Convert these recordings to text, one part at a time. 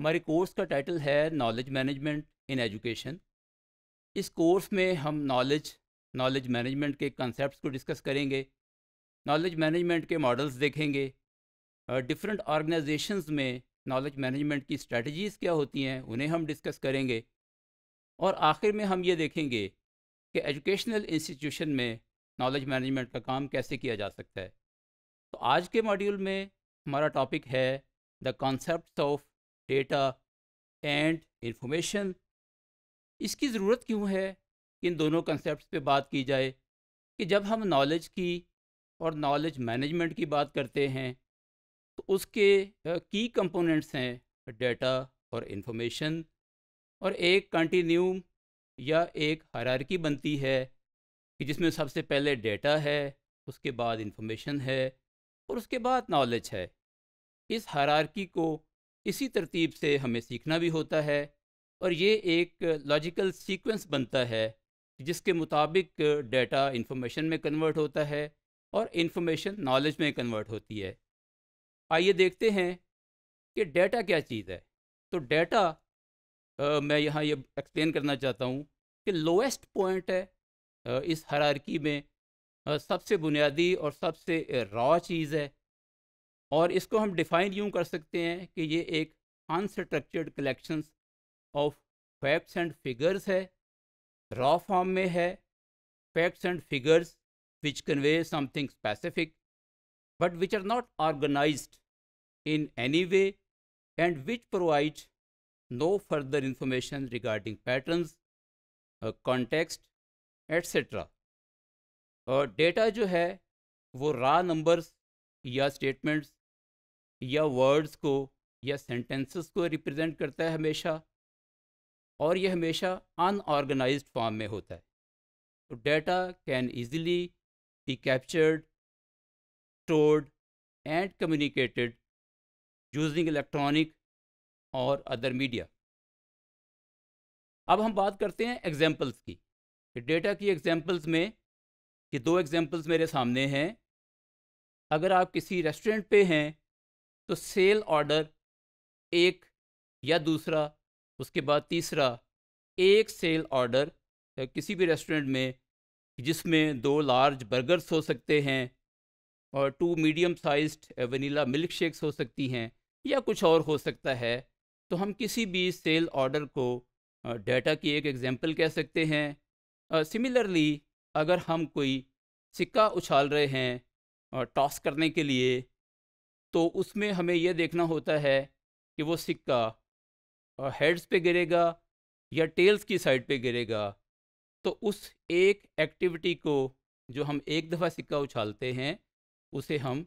हमारे कोर्स का टाइटल है नॉलेज मैनेजमेंट इन एजुकेशन इस कोर्स में हम नॉलेज नॉलेज मैनेजमेंट के कॉन्सेप्ट्स को डिस्कस करेंगे नॉलेज मैनेजमेंट के मॉडल्स देखेंगे डिफरेंट ऑर्गेनाइजेशंस में नॉलेज मैनेजमेंट की स्ट्रेटजीज़ क्या होती हैं उन्हें हम डिस्कस करेंगे और आखिर में हम ये देखेंगे कि एजुकेशनल इंस्टीट्यूशन में नॉलेज मैनेजमेंट का काम कैसे किया जा सकता है तो आज के मॉड्यूल में हमारा टॉपिक है the concept of data and information इसकी ज़रूरत क्यों है इन दोनों कंसेप्ट पे बात की जाए कि जब हम नॉलेज की और नॉलेज मैनेजमेंट की बात करते हैं तो उसके की कंपोनेंट्स हैं डेटा और इन्फॉर्मेशन और एक कंटिन्यूम या एक हरारकी बनती है कि जिसमें सबसे पहले डेटा है उसके बाद इंफॉर्मेशन है और उसके बाद नॉलेज है इस हरारकी को इसी तरतीब से हमें सीखना भी होता है और ये एक लॉजिकल सीक्वेंस बनता है जिसके मुताबिक डेटा इन्फॉर्मेशन में कन्वर्ट होता है और इन्फॉर्मेशन नॉलेज में कन्वर्ट होती है आइए देखते हैं कि डेटा क्या चीज़ है तो डेटा मैं यहाँ ये एक्सप्लेन करना चाहता हूँ कि लोएस्ट पॉइंट है आ, इस हरारकी में आ, सबसे बुनियादी और सबसे रॉ चीज़ है और इसको हम डिफ़ाइन यूँ कर सकते हैं कि ये एक unstructured collections of facts and figures है रॉ फॉर्म में है facts and figures which convey something specific but which are not organise in any way and which provide no further information regarding pattern context etcetera और data जो है वो raw numbers या statements या words को या सेंटेंसेस को represent करता है हमेशा और यह हमेशा अनऑर्गेनाइज्ड फॉर्म में होता है तो data can easily be captured stored and communicated using electronic और अदर मीडिया अब हम बात करते हैं एग्जाम्पल्स की कि डेटा की एग्जाम्पल्स में कि दो एग्जाम्पल्स मेरे सामने हैं अगर आप किसी रेस्टोरेंट पे हैं तो सेल ऑर्डर एक या दूसरा उसके बाद तीसरा एक सेल ऑर्डर किसी भी रेस्टोरेंट में जिसमें दो लार्ज बर्गर्स हो सकते हैं और two medium sized vanilla milk shakes हो सकती हैं या कुछ और हो सकता है तो हम किसी भी सेल ऑर्डर को डाटा की एक एग्जांपल कह सकते हैं सिमिलरली अगर हम कोई सिक्का उछाल रहे हैं और टॉस करने के लिए तो उसमें हमें यह देखना होता है कि वो सिक्का हेड्स पे गिरेगा या टेल्स की साइड पे गिरेगा तो उस एक एक्टिविटी को जो हम एक दफ़ा सिक्का उछालते हैं उसे हम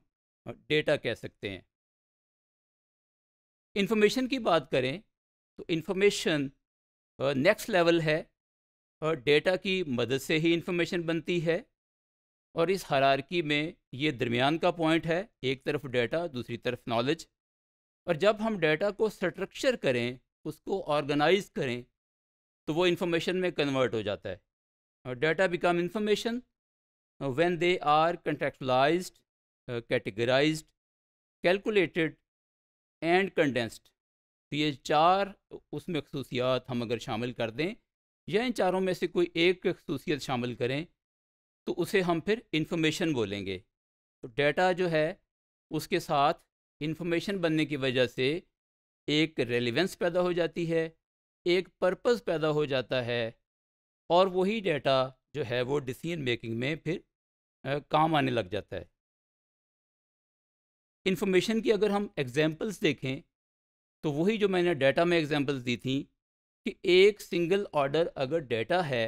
डेटा कह सकते हैं इन्फॉर्मेशन की बात करें तो इन्फॉर्मेशन नेक्स्ट लेवल है और डेटा की मदद से ही इन्फॉर्मेशन बनती है और इस हरारकी में ये दरमियान का पॉइंट है एक तरफ डेटा दूसरी तरफ नॉलेज और जब हम डेटा को स्ट्रक्चर करें उसको ऑर्गेनाइज करें तो वो इन्फॉर्मेशन में कन्वर्ट हो जाता है और data become information when they are contextualise categorise calculated and condensed तो ये चार उसमें खसूसियात हम अगर शामिल कर दें या इन चारों में से कोई एक खसूसियत शामिल करें तो उसे हम फिर इंफॉर्मेशन बोलेंगे तो डेटा जो है उसके साथ इंफॉर्मेशन बनने की वजह से एक रेलिवेंस पैदा हो जाती है एक पर्पस पैदा हो जाता है और वही डेटा जो है वो डिसीजन मेकिंग में फिर काम आने लग जाता है इन्फॉर्मेशन की अगर हम एग्जांपल्स देखें तो वही जो मैंने डेटा में एग्जांपल्स दी थी कि एक सिंगल ऑर्डर अगर डेटा है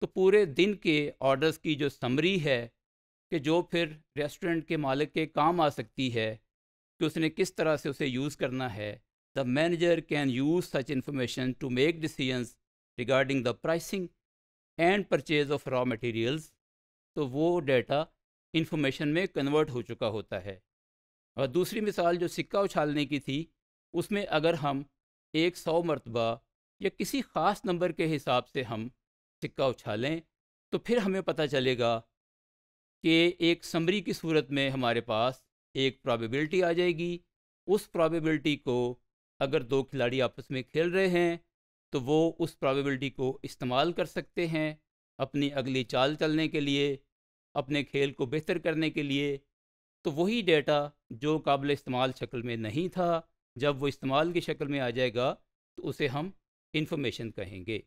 तो पूरे दिन के ऑर्डर्स की जो समरी है कि जो फिर रेस्टोरेंट के मालिक के काम आ सकती है कि उसने किस तरह से उसे यूज़ करना है the manager can use such information to make decisions regarding the pricing and purchase of raw materials तो वो डेटा इन्फॉर्मेशन में कन्वर्ट हो चुका होता है और दूसरी मिसाल जो सिक्का उछालने की थी उसमें अगर हम एक सौ मरतबा या किसी ख़ास नंबर के हिसाब से हम सिक्का उछालें तो फिर हमें पता चलेगा कि एक समरी की सूरत में हमारे पास एक प्रॉबिलिटी आ जाएगी उस प्रॉबिलिटी को अगर दो खिलाड़ी आपस में खेल रहे हैं तो वो उस प्रॉबिलिटी को इस्तेमाल कर सकते हैं अपनी अगली चाल चलने के लिए अपने खेल को बेहतर करने के लिए तो वही डेटा जो काबिल इस्तेमाल शक्ल में नहीं था जब वो इस्तेमाल की शक्ल में आ जाएगा तो उसे हम इंफॉर्मेशन कहेंगे